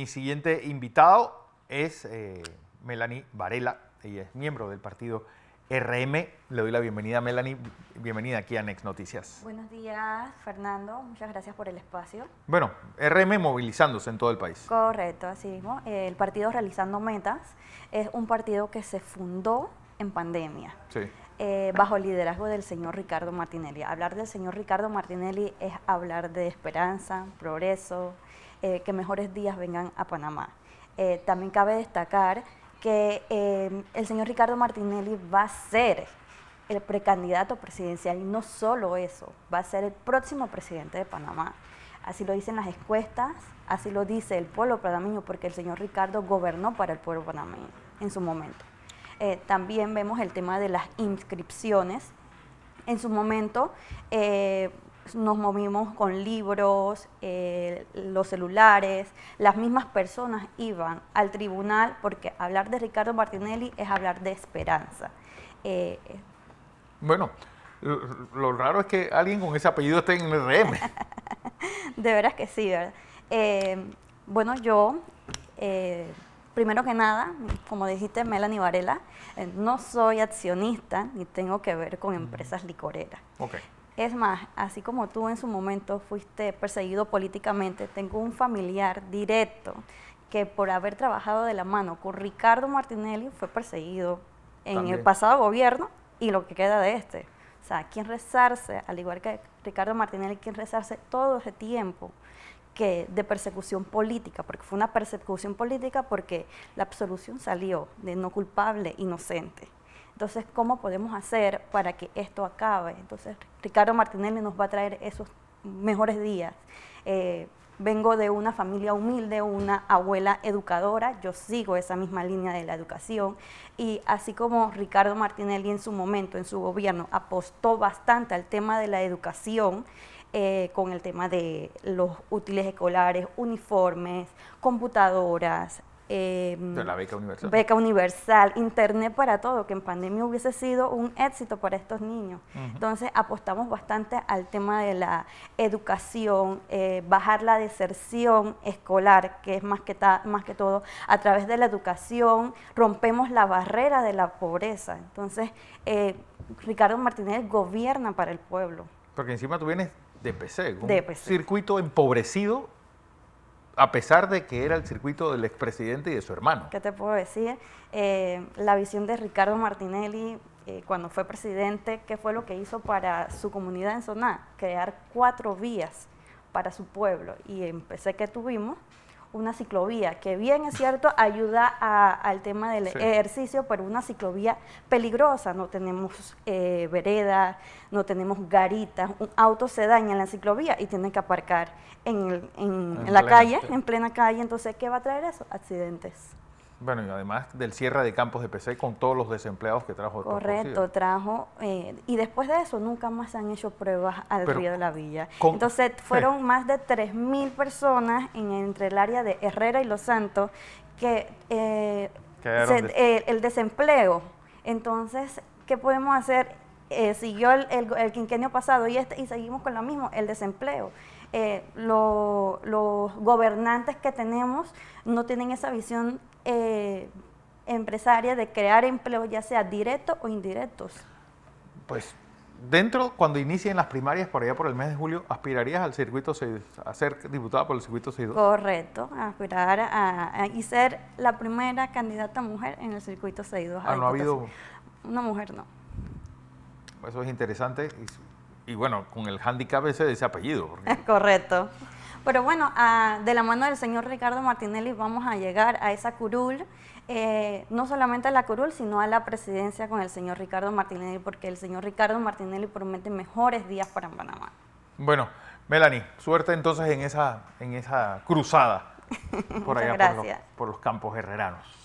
Mi siguiente invitado es eh, Melanie Varela. Ella es miembro del partido RM. Le doy la bienvenida, Melanie. Bienvenida aquí a Next Noticias. Buenos días, Fernando. Muchas gracias por el espacio. Bueno, RM movilizándose en todo el país. Correcto, así mismo. El partido Realizando Metas es un partido que se fundó en pandemia. Sí. Eh, bajo el liderazgo del señor Ricardo Martinelli. Hablar del señor Ricardo Martinelli es hablar de esperanza, progreso, eh, que mejores días vengan a Panamá. Eh, también cabe destacar que el señor Ricardo Martinelli va a ser el precandidato presidencial y no solo eso, va a ser el próximo presidente de Panamá. Así lo dicen las encuestas, así lo dice el pueblo panameño, porque el señor Ricardo gobernó para el pueblo panameño en su momento. Eh, también vemos el tema de las inscripciones. En su momento eh, nos movimos con libros, eh, los celulares, las mismas personas iban al tribunal porque hablar de Ricardo Martinelli es hablar de esperanza. bueno, lo, lo, raro es que alguien con ese apellido esté en el RM. de veras que sí, ¿verdad? bueno, yo primero que nada, como dijiste Melanie Varela, eh, no soy accionista ni tengo que ver con empresas licoreras. Okay. Es más, así como tú en su momento fuiste perseguido políticamente, tengo un familiar directo que por haber trabajado de la mano con Ricardo Martinelli fue perseguido en el pasado gobierno y lo que queda de este. O sea, quien rezarse, al igual que Ricardo Martinelli, quien rezarse todo ese tiempo que de persecución política, porque fue una persecución política porque la absolución salió de no culpable, inocente. Entonces, ¿cómo podemos hacer para que esto acabe? Entonces, Ricardo Martinelli nos va a traer esos mejores días. Eh, vengo de una familia humilde, una abuela educadora, yo sigo esa misma línea de la educación y así como Ricardo Martinelli en su momento, en su gobierno, apostó bastante al tema de la educación, eh, con el tema de los útiles escolares, uniformes, computadoras, Em, de la beca universal. Beca universal, internet para todo, que en pandemia hubiese sido un éxito para estos niños. Entonces apostamos bastante al tema de la educación, eh, bajar la deserción escolar, que es más que, más que todo a través de la educación, rompemos la barrera de la pobreza. Entonces eh, Ricardo Martínez gobierna para el pueblo. Porque encima tú vienes de PC, de circuito empobrecido a pesar de que era el circuito del expresidente y de su hermano. ¿Qué te puedo decir? Eh, la visión de Ricardo Martinelli eh, cuando fue presidente, ¿qué fue lo que hizo para su comunidad en Soná? Crear cuatro vías para su pueblo y empecé que tuvimos una ciclovía, que bien es cierto ayuda al tema del ejercicio, pero una ciclovía peligrosa, no tenemos eh, vereda, no tenemos garitas, un auto se daña en la ciclovía y tiene que aparcar en, la calle, en plena calle, entonces ¿qué va a traer eso? Accidentes. Bueno, y además del cierre de campos de PC con todos los desempleados que trajo. Correcto, trajo. Eh, y después de eso nunca más se han hecho pruebas al Río de la Villa. Entonces fueron más de 3.000 personas entre el área de Herrera y Los Santos que eh, eh el desempleo. Entonces, ¿qué podemos hacer? Eh, siguió el, el, quinquenio pasado y, este, y seguimos con lo mismo, el desempleo. Eh, los gobernantes que tenemos no tienen esa visión eh, empresaria de crear empleo, ya sea directo o indirectos. Pues dentro, cuando inicien las primarias por allá por el mes de julio, ¿aspirarías al circuito 6, a ser diputada por el circuito 62? Correcto, aspirar a, y ser la primera candidata mujer en el circuito 62. Ah, no ha habido... Una mujer no. Eso es interesante y bueno, con el handicap ese de ese apellido. Correcto. Pero bueno, ah, de la mano del señor Ricardo Martinelli vamos a llegar a esa curul, eh, no solamente a la curul, sino a la presidencia con el señor Ricardo Martinelli, porque el señor Ricardo Martinelli promete mejores días para Panamá. Bueno, Melanie, suerte entonces en esa, en esa cruzada por allá por los, por los campos herreranos.